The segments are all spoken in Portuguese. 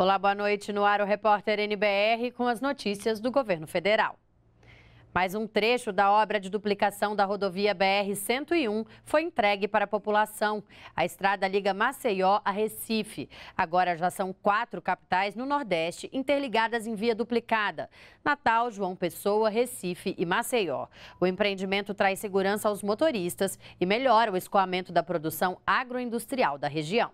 Olá, boa noite. No ar, o repórter NBR com as notícias do governo federal. Mais um trecho da obra de duplicação da rodovia BR-101 foi entregue para a população. A estrada liga Maceió a Recife. Agora já são quatro capitais no Nordeste interligadas em via duplicada: Natal, João Pessoa, Recife e Maceió. O empreendimento traz segurança aos motoristas e melhora o escoamento da produção agroindustrial da região.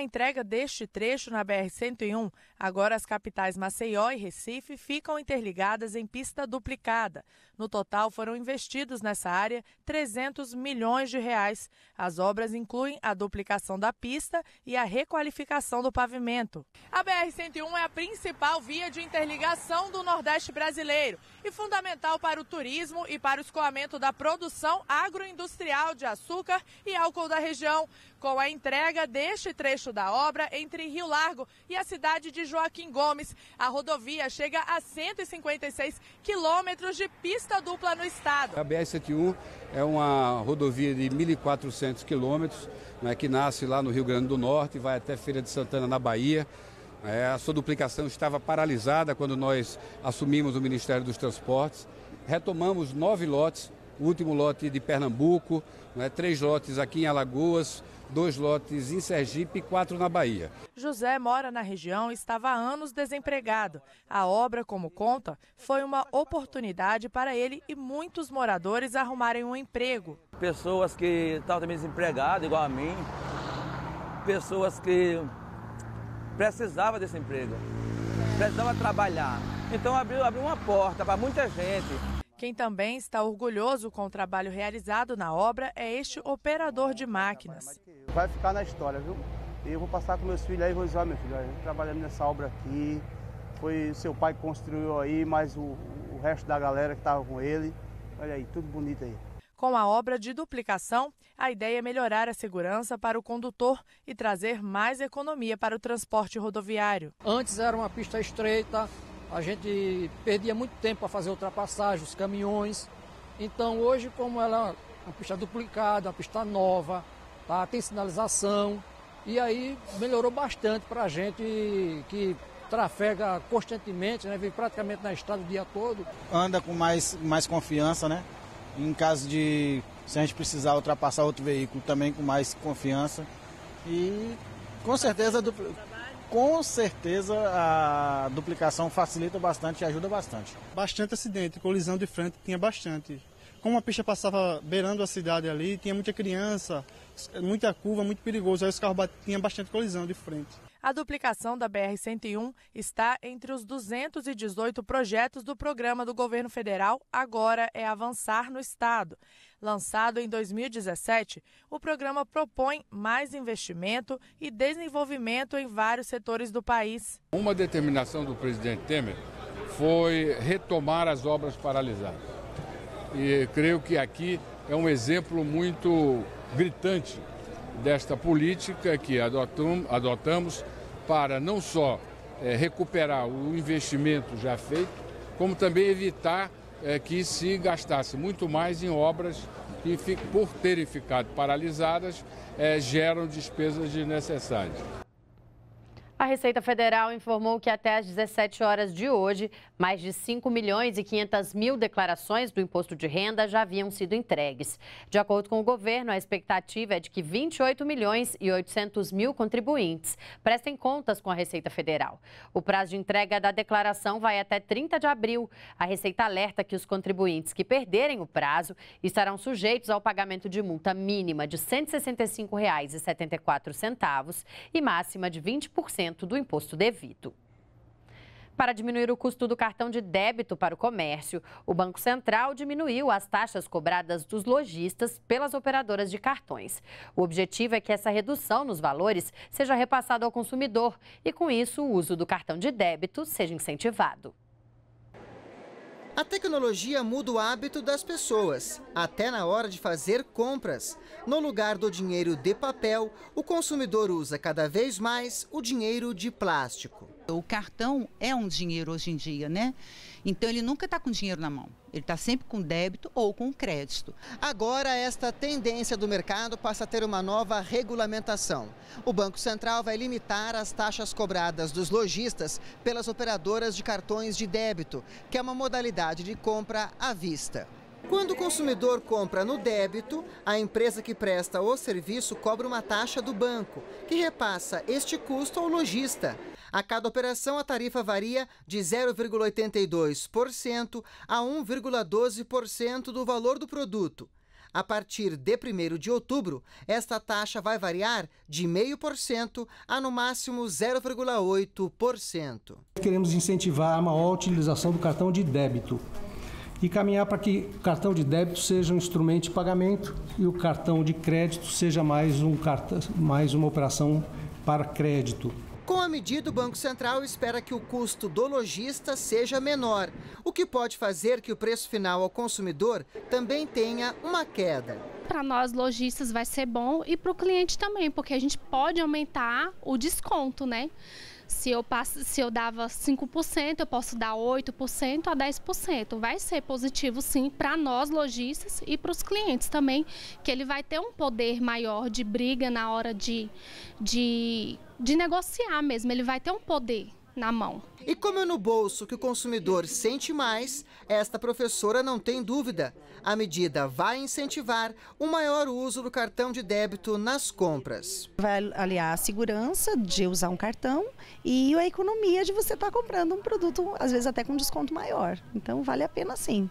a entrega deste trecho na BR-101, agora as capitais Maceió e Recife ficam interligadas em pista duplicada. No total, foram investidos nessa área 300 milhões de reais. As obras incluem a duplicação da pista e a requalificação do pavimento. A BR-101 é a principal via de interligação do Nordeste brasileiro e fundamental para o turismo e para o escoamento da produção agroindustrial de açúcar e álcool da região com a entrega deste trecho da obra entre Rio Largo e a cidade de Joaquim Gomes. A rodovia chega a 156 quilômetros de pista dupla no estado. A BR-101 é uma rodovia de 1.400 quilômetros, né, que nasce lá no Rio Grande do Norte, vai até Feira de Santana, na Bahia. É, a sua duplicação estava paralisada quando nós assumimos o Ministério dos Transportes. Retomamos nove lotes o último lote de Pernambuco, né, três lotes aqui em Alagoas, dois lotes em Sergipe e quatro na Bahia. José mora na região e estava há anos desempregado. A obra, como conta, foi uma oportunidade para ele e muitos moradores arrumarem um emprego. Pessoas que estavam também desempregadas, igual a mim, pessoas que precisavam desse emprego, precisavam trabalhar. Então abriu, abriu uma porta para muita gente. Quem também está orgulhoso com o trabalho realizado na obra é este operador de máquinas. Vai ficar na história, viu? Eu vou passar com meus filhos aí e vou dizer, ó, meu filho, trabalhando nessa obra aqui, foi seu pai que construiu aí, mas o, o resto da galera que estava com ele. Olha aí, tudo bonito aí. Com a obra de duplicação, a ideia é melhorar a segurança para o condutor e trazer mais economia para o transporte rodoviário. Antes era uma pista estreita, a gente perdia muito tempo para fazer ultrapassagem, os caminhões. Então hoje, como ela é uma pista duplicada, uma pista nova, tá? tem sinalização, e aí melhorou bastante para a gente que trafega constantemente, né? vive praticamente na estrada o dia todo. Anda com mais, mais confiança, né? Em caso de, se a gente precisar ultrapassar outro veículo, também com mais confiança. E com certeza com certeza a duplicação facilita bastante e ajuda bastante. Bastante acidente, colisão de frente tinha bastante como a pista passava beirando a cidade ali, tinha muita criança, muita curva, muito perigoso. Aí os carros tinham bastante colisão de frente. A duplicação da BR-101 está entre os 218 projetos do programa do governo federal Agora é Avançar no Estado. Lançado em 2017, o programa propõe mais investimento e desenvolvimento em vários setores do país. Uma determinação do presidente Temer foi retomar as obras paralisadas. E creio que aqui é um exemplo muito gritante desta política que adotamos para não só é, recuperar o investimento já feito, como também evitar é, que se gastasse muito mais em obras que, por terem ficado paralisadas, é, geram despesas desnecessárias. A Receita Federal informou que até às 17 horas de hoje, mais de 5 milhões e 500 mil declarações do imposto de renda já haviam sido entregues. De acordo com o governo, a expectativa é de que 28 milhões e 800 mil contribuintes prestem contas com a Receita Federal. O prazo de entrega da declaração vai até 30 de abril. A Receita alerta que os contribuintes que perderem o prazo estarão sujeitos ao pagamento de multa mínima de R$ 165,74 e máxima de 20% do imposto devido. Para diminuir o custo do cartão de débito para o comércio, o Banco Central diminuiu as taxas cobradas dos lojistas pelas operadoras de cartões. O objetivo é que essa redução nos valores seja repassada ao consumidor e, com isso, o uso do cartão de débito seja incentivado. A tecnologia muda o hábito das pessoas, até na hora de fazer compras. No lugar do dinheiro de papel, o consumidor usa cada vez mais o dinheiro de plástico o cartão é um dinheiro hoje em dia, né? Então ele nunca está com dinheiro na mão. Ele está sempre com débito ou com crédito. Agora, esta tendência do mercado passa a ter uma nova regulamentação. O Banco Central vai limitar as taxas cobradas dos lojistas pelas operadoras de cartões de débito, que é uma modalidade de compra à vista. Quando o consumidor compra no débito, a empresa que presta o serviço cobra uma taxa do banco, que repassa este custo ao lojista. A cada operação, a tarifa varia de 0,82% a 1,12% do valor do produto. A partir de 1 de outubro, esta taxa vai variar de 0,5% a no máximo 0,8%. Queremos incentivar a maior utilização do cartão de débito e caminhar para que o cartão de débito seja um instrumento de pagamento e o cartão de crédito seja mais, um cartão, mais uma operação para crédito. Com a medida, o Banco Central espera que o custo do lojista seja menor, o que pode fazer que o preço final ao consumidor também tenha uma queda. Para nós lojistas vai ser bom e para o cliente também, porque a gente pode aumentar o desconto, né? Se eu, passo, se eu dava 5%, eu posso dar 8% a 10%. Vai ser positivo, sim, para nós lojistas e para os clientes também, que ele vai ter um poder maior de briga na hora de, de, de negociar mesmo. Ele vai ter um poder na mão. E como é no bolso que o consumidor sente mais, esta professora não tem dúvida. A medida vai incentivar o maior uso do cartão de débito nas compras. Vai aliar a segurança de usar um cartão e a economia de você estar tá comprando um produto, às vezes até com desconto maior. Então vale a pena sim.